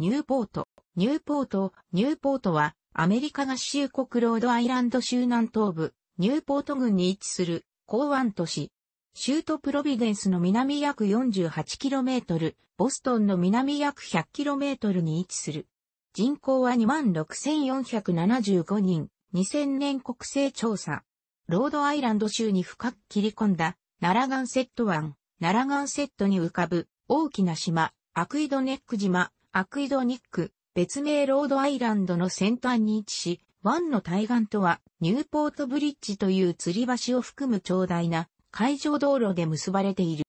ニューポート。ニューポート、ニューポートは、アメリカ合衆国ロードアイランド州南東部、ニューポート郡に位置する港湾都市。州都プロビデンスの南約 48km、ボストンの南約 100km に位置する。人口は26,475人、2000年国勢調査。ロードアイランド州に深く切り込んだ、ナラガンセット湾、ナラガンセットに浮かぶ、大きな島、アクイドネック島、アクイドニック、別名ロードアイランドの先端に位置し、湾の対岸とは、ニューポートブリッジという吊り橋を含む長大な海上道路で結ばれている。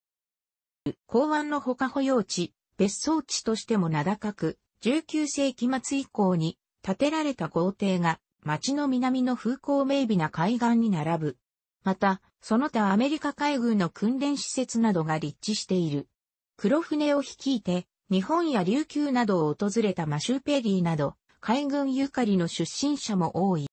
港湾の他保養地、別荘地としても名高く、19世紀末以降に建てられた豪邸が町の南の風光明媚な海岸に並ぶ。また、その他アメリカ海軍の訓練施設などが立地している。黒船を率いて日本や琉球などを訪れたマシューペリーなど、海軍ゆかりの出身者も多い。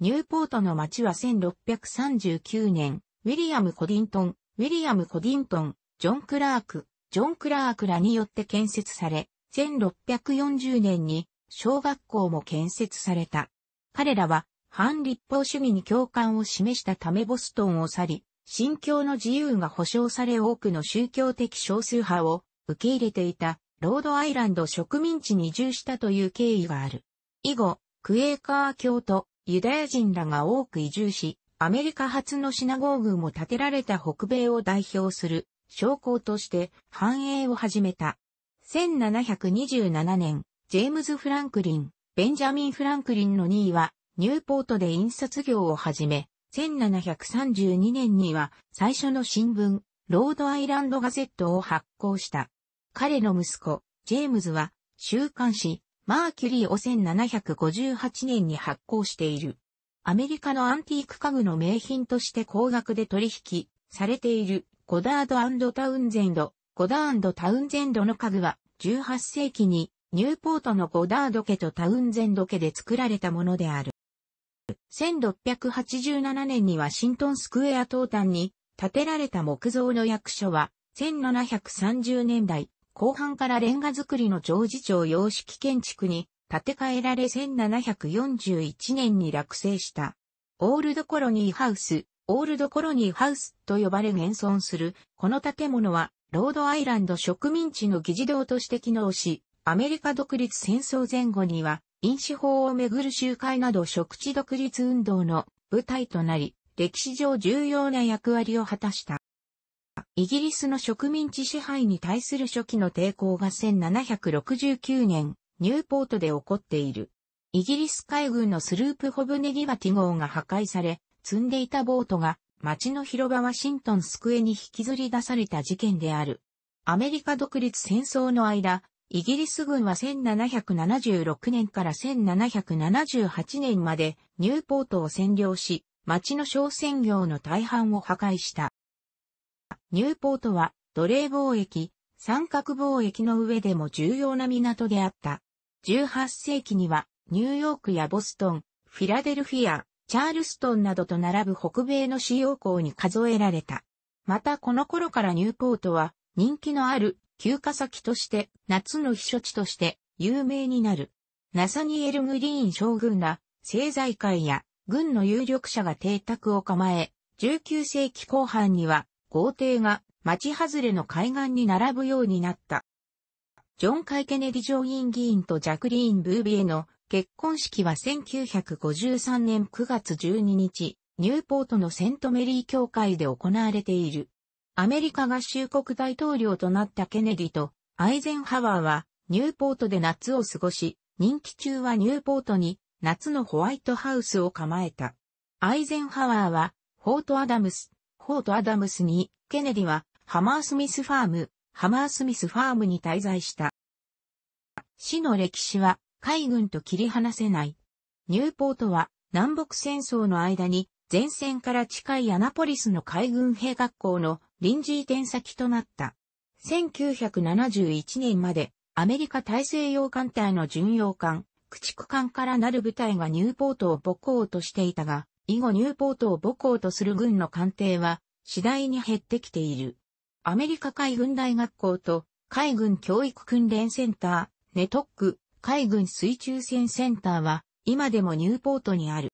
ニューポートの町は1639年、ウィリアム・コディントン、ウィリアム・コディントン、ジョン・クラーク、ジョン・クラークらによって建設され、1640年に小学校も建設された。彼らは反立法主義に共感を示したためボストンを去り、信教の自由が保障され多くの宗教的少数派を受け入れていたロードアイランド植民地に移住したという経緯がある。以後、クエーカー教とユダヤ人らが多く移住し、アメリカ初のシナゴーグも建てられた北米を代表する商工として繁栄を始めた。1727年、ジェームズ・フランクリン、ベンジャミン・フランクリンの2位は、ニューポートで印刷業を始め、1732年には最初の新聞、ロードアイランドガゼットを発行した。彼の息子、ジェームズは、週刊誌、マーキュリーを1758年に発行している。アメリカのアンティーク家具の名品として高額で取引されているゴダードタウンゼンド、ゴダードタウンゼンドの家具は18世紀にニューポートのゴダード家とタウンゼンド家で作られたものである。1687年にワシントンスクエア東端に建てられた木造の役所は、1730年代後半からレンガ造りの常時町様式建築に建て替えられ1741年に落成した。オールドコロニーハウス、オールドコロニーハウスと呼ばれ現存する、この建物は、ロードアイランド植民地の議事堂として機能し、アメリカ独立戦争前後には、飲酒法をめぐる集会など食地独立運動の舞台となり、歴史上重要な役割を果たした。イギリスの植民地支配に対する初期の抵抗が1769年、ニューポートで起こっている。イギリス海軍のスループホブネギバティ号が破壊され、積んでいたボートが街の広場ワシントンスクエに引きずり出された事件である。アメリカ独立戦争の間、イギリス軍は1776年から1778年までニューポートを占領し、町の商船業の大半を破壊した。ニューポートは奴隷貿易、三角貿易の上でも重要な港であった。18世紀にはニューヨークやボストン、フィラデルフィア、チャールストンなどと並ぶ北米の主要港に数えられた。またこの頃からニューポートは人気のある休暇先として夏の避暑地として有名になる。ナサニエル・グリーン将軍ら政財界や軍の有力者が邸宅を構え、19世紀後半には豪邸が町外れの海岸に並ぶようになった。ジョン・カイ・ケネディ上院議員とジャクリーン・ブービエの結婚式は1953年9月12日、ニューポートのセントメリー教会で行われている。アメリカ合衆国大統領となったケネディとアイゼンハワーはニューポートで夏を過ごし、任期中はニューポートに夏のホワイトハウスを構えた。アイゼンハワーは、フォートアダムス、フォートアダムスに、ケネディは、ハマースミスファーム、ハマースミスファームに滞在した。市の歴史は、海軍と切り離せない。ニューポートは、南北戦争の間に、前線から近いアナポリスの海軍兵学校の臨時移転先となった。1971年までアメリカ大西洋艦隊の巡洋艦駆逐艦からなる部隊がニューポートを母港としていたが、以後ニューポートを母港とする軍の艦艇は次第に減ってきている。アメリカ海軍大学校と海軍教育訓練センター、ネトック海軍水中戦センターは今でもニューポートにある。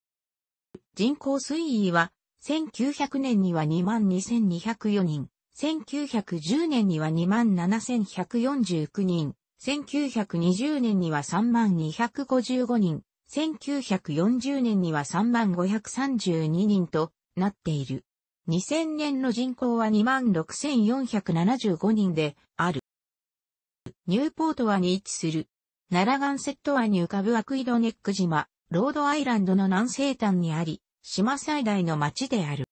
人口推移は1900年には22,204人、1910年には27,149人、1920年には3255人、1940年には3532人となっている。2000年の人口は26,475人である。ニューポート湾に位置する。奈良ンセット湾に浮かぶアクイドネック島、ロードアイランドの南西端にあり、島最大の町である。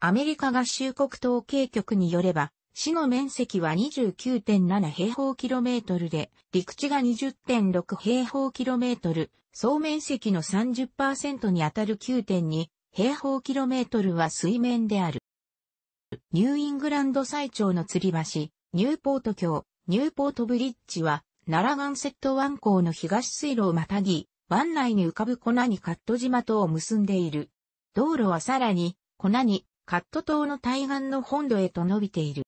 アメリカ合衆国統計局によれば、市の面積は29.7平方キロメートルで、陸地が20.6平方キロメートル、総面積の30%にあたる9.2平方キロメートルは水面である。ニューイングランド最長の吊り橋、ニューポート橋、ニューポートブリッジは、奈良ガンセット湾港の東水路をまたぎ、湾内に浮かぶ粉にカット島とを結んでいる。道路はさらに、粉にカット島の対岸の本土へと伸びている。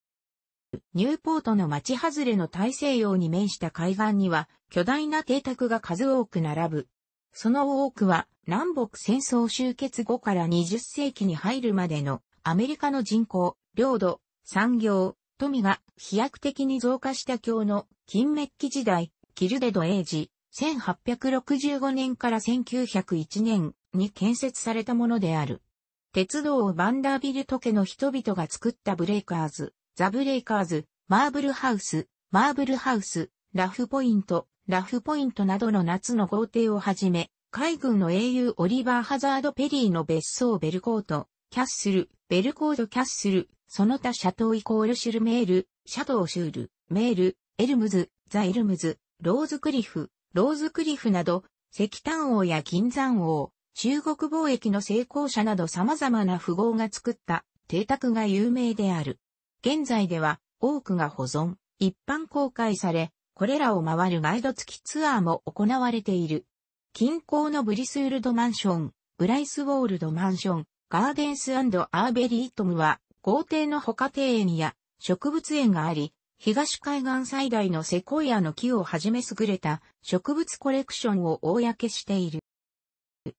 ニューポートの町外れの大西洋に面した海岸には巨大な邸宅が数多く並ぶ。その多くは南北戦争終結後から20世紀に入るまでのアメリカの人口、領土、産業、富が飛躍的に増加した教の金メッキ時代、キルデドエイジ、1865年から1901年に建設されたものである。鉄道をバンダービルト家の人々が作ったブレイカーズ、ザ・ブレイカーズ、マーブルハウス、マーブルハウス、ラフポイント、ラフポイントなどの夏の豪邸をはじめ、海軍の英雄オリバー・ハザード・ペリーの別荘ベルコート、キャッスル、ベルコート・キャッスル、その他シャトーイコールシュルメール、シャトーシュール、メール、エルムズ、ザ・エルムズ、ローズクリフ、ローズクリフなど、石炭王や金山王、中国貿易の成功者など様々な富豪が作った邸宅が有名である。現在では多くが保存、一般公開され、これらを回るガイド付きツアーも行われている。近郊のブリスールドマンション、ブライスウォールドマンション、ガーデンスアーベリートムは、豪邸の他庭園や植物園があり、東海岸最大のセコイアの木をはじめ優れた植物コレクションを公している。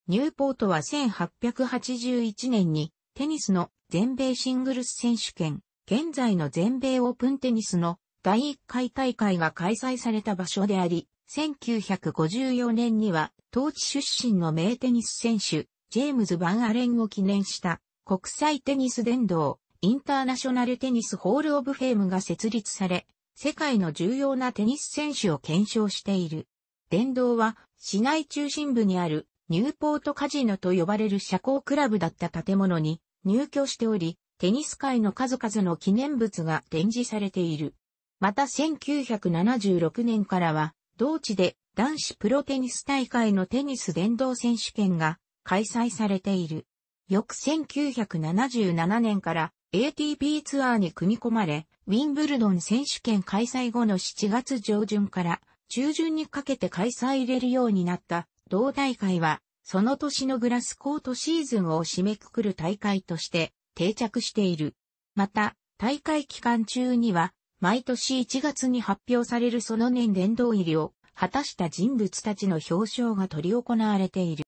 ニューポートは1881年にテニスの全米シングルス選手権現在の全米オープンテニスの第1回大会が開催された場所であり、1954年には、当地出身の名テニス選手、ジェームズ・バン・アレンを記念した国際テニス殿堂、インターナショナルテニスホール・オブ・フェームが設立され、世界の重要なテニス選手を検証している。殿堂は市内中心部にあるニューポートカジノと呼ばれる社交クラブだった建物に入居しており、テニス界の数々の記念物が展示されている。また1976年からは、同地で男子プロテニス大会のテニス伝道選手権が開催されている。翌1977年から ATP ツアーに組み込まれ、ウィンブルドン選手権開催後の7月上旬から中旬にかけて開催入れるようになった同大会は、その年のグラスコートシーズンを締めくくる大会として定着している。また、大会期間中には、毎年1月に発表されるその年殿堂入りを果たした人物たちの表彰が取り行われている。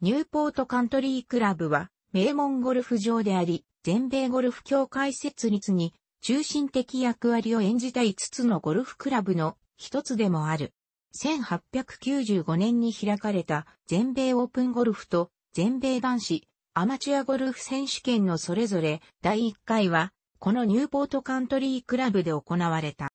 ニューポートカントリークラブは、名門ゴルフ場であり、全米ゴルフ協会設立に中心的役割を演じた5つのゴルフクラブの一つでもある。1895年に開かれた全米オープンゴルフと全米男子アマチュアゴルフ選手権のそれぞれ第1回は、このニューポートカントリークラブで行われた。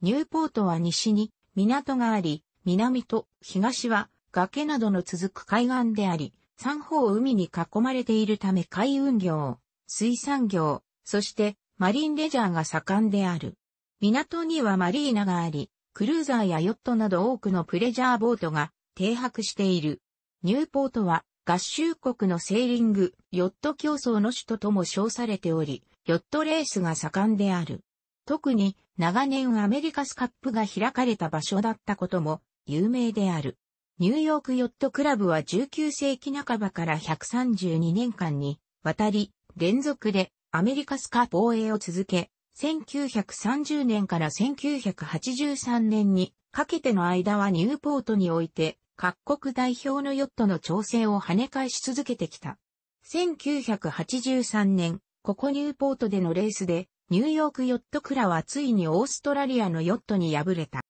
ニューポートは西に港があり、南と東は崖などの続く海岸であり、三方海に囲まれているため海運業、水産業、そしてマリンレジャーが盛んである。港にはマリーナがあり、クルーザーやヨットなど多くのプレジャーボートが停泊している。ニューポートは合衆国のセーリング、ヨット競争の首都とも称されており、ヨットレースが盛んである。特に長年アメリカスカップが開かれた場所だったことも有名である。ニューヨークヨットクラブは19世紀半ばから132年間に渡り連続でアメリカスカ防衛を続け、1930年から1983年にかけての間はニューポートにおいて各国代表のヨットの調整を跳ね返し続けてきた。1983年、ここニューポートでのレースで、ニューヨークヨットクラはついにオーストラリアのヨットに敗れた。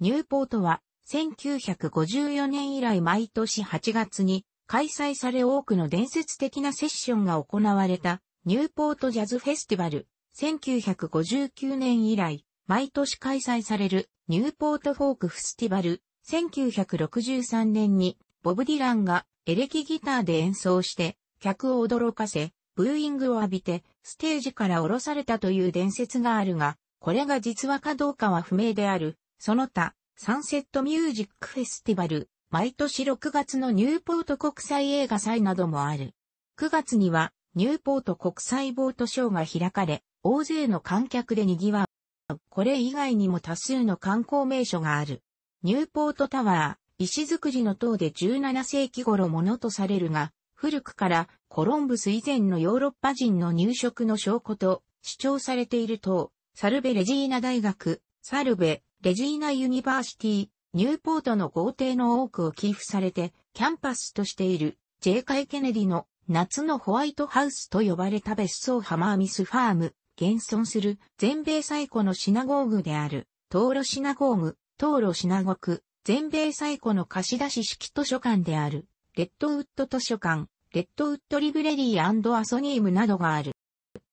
ニューポートは、1954年以来毎年8月に開催され多くの伝説的なセッションが行われたニューポートジャズフェスティバル。1959年以来毎年開催されるニューポートフォークフェスティバル1963年にボブ・ディランがエレキギターで演奏して客を驚かせ、ブーイングを浴びてステージから降ろされたという伝説があるが、これが実話かどうかは不明である。その他、サンセットミュージックフェスティバル、毎年6月のニューポート国際映画祭などもある。9月には、ニューポート国際ボートショーが開かれ、大勢の観客で賑わう。これ以外にも多数の観光名所がある。ニューポートタワー、石造りの塔で17世紀頃ものとされるが、古くからコロンブス以前のヨーロッパ人の入植の証拠と主張されている塔、サルベ・レジーナ大学、サルベ・レジーナ・ユニバーシティ、ニューポートの豪邸の多くを寄付されて、キャンパスとしている、J・ ェカイ・ケネディの夏のホワイトハウスと呼ばれた別荘ハマーミスファーム、現存する全米最古のシナゴーグである、トーロシナゴーグ、東路品国全米最古の貸し出し式図書館である、レッドウッド図書館、レッドウッドリブレリーアソニームなどがある。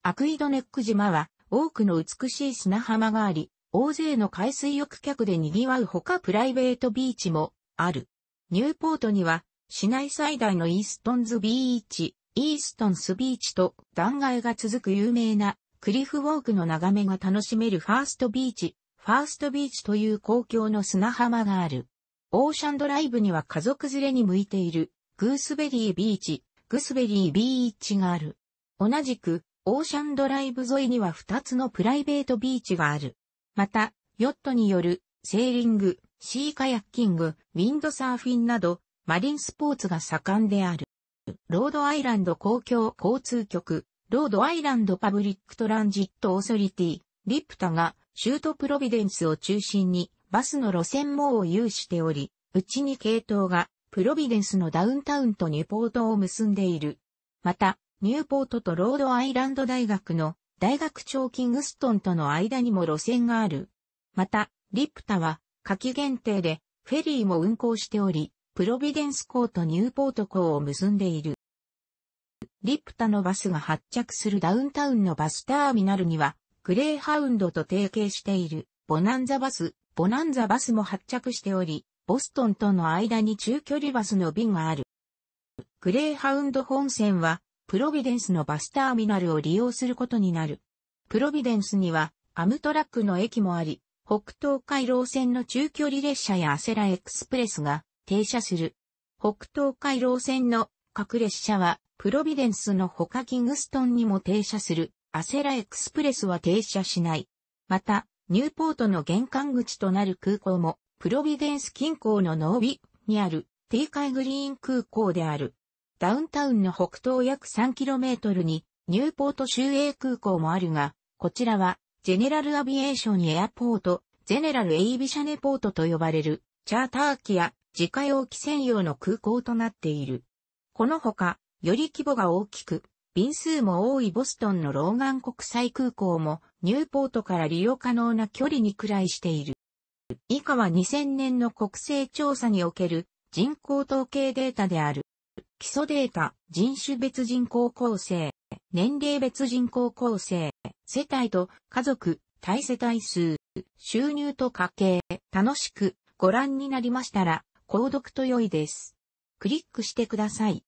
アクイドネック島は、多くの美しい砂浜があり、大勢の海水浴客で賑わうほかプライベートビーチもある。ニューポートには、市内最大のイーストンズビーチ、イーストンスビーチと断崖が続く有名なクリフウォークの眺めが楽しめるファーストビーチファーストビーチという公共の砂浜がある。オーシャンドライブには家族連れに向いている、グースベリービーチ、グースベリービーチがある。同じく、オーシャンドライブ沿いには2つのプライベートビーチがある。また、ヨットによる、セーリング、シーカヤッキング、ウィンドサーフィンなど、マリンスポーツが盛んである。ロードアイランド公共交通局、ロードアイランドパブリックトランジットオーソリティ、リプタが、州都プロビデンスを中心にバスの路線網を有しており、うちに系統がプロビデンスのダウンタウンとニューポートを結んでいる。また、ニューポートとロードアイランド大学の大学長キングストンとの間にも路線がある。また、リプタは夏季限定でフェリーも運行しており、プロビデンス港とニューポート港を結んでいる。リプタのバスが発着するダウンタウンのバスターミナルにはグレーハウンドと提携しているボナンザバス、ボナンザバスも発着しており、ボストンとの間に中距離バスの便がある。グレーハウンド本線は、プロビデンスのバスターミナルを利用することになる。プロビデンスには、アムトラックの駅もあり、北東回道線の中距離列車やアセラエクスプレスが停車する。北東回道線の各列車は、プロビデンスの他キングストンにも停車する。アセラエクスプレスは停車しない。また、ニューポートの玄関口となる空港も、プロビデンス近郊のノービにある、ティーカイグリーン空港である。ダウンタウンの北東約 3km に、ニューポート周営空港もあるが、こちらは、ジェネラルアビエーションエアポート、ジェネラルエイビシャネポートと呼ばれる、チャーター機や自家用機専用の空港となっている。このほか、より規模が大きく、便数も多いボストンのローガン国際空港もニューポートから利用可能な距離にくらいしている。以下は2000年の国勢調査における人口統計データである。基礎データ、人種別人口構成、年齢別人口構成、世帯と家族、対世帯数、収入と家計、楽しくご覧になりましたら、購読と良いです。クリックしてください。